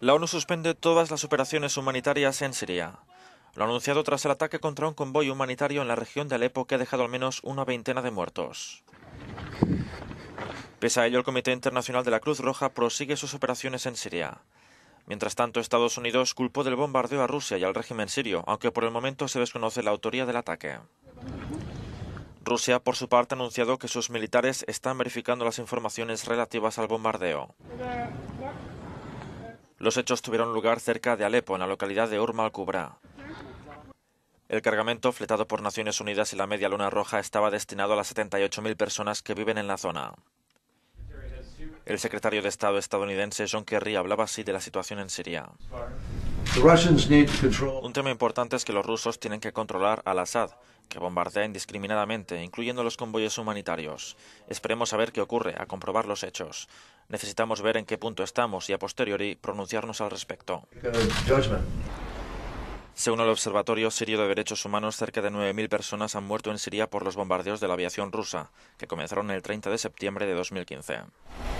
La ONU suspende todas las operaciones humanitarias en Siria. Lo anunciado tras el ataque contra un convoy humanitario en la región de Alepo que ha dejado al menos una veintena de muertos. Pese a ello, el Comité Internacional de la Cruz Roja prosigue sus operaciones en Siria. Mientras tanto, Estados Unidos culpó del bombardeo a Rusia y al régimen sirio, aunque por el momento se desconoce la autoría del ataque. Rusia, por su parte, ha anunciado que sus militares están verificando las informaciones relativas al bombardeo. Los hechos tuvieron lugar cerca de Alepo, en la localidad de urmal al-Kubra. El cargamento, fletado por Naciones Unidas y la Media Luna Roja, estaba destinado a las 78.000 personas que viven en la zona. El secretario de Estado estadounidense John Kerry hablaba así de la situación en Siria. Un tema importante es que los rusos tienen que controlar al Assad, que bombardea indiscriminadamente, incluyendo los convoyes humanitarios. Esperemos a ver qué ocurre, a comprobar los hechos. Necesitamos ver en qué punto estamos y a posteriori pronunciarnos al respecto. Según el Observatorio Sirio de Derechos Humanos, cerca de 9.000 personas han muerto en Siria por los bombardeos de la aviación rusa, que comenzaron el 30 de septiembre de 2015.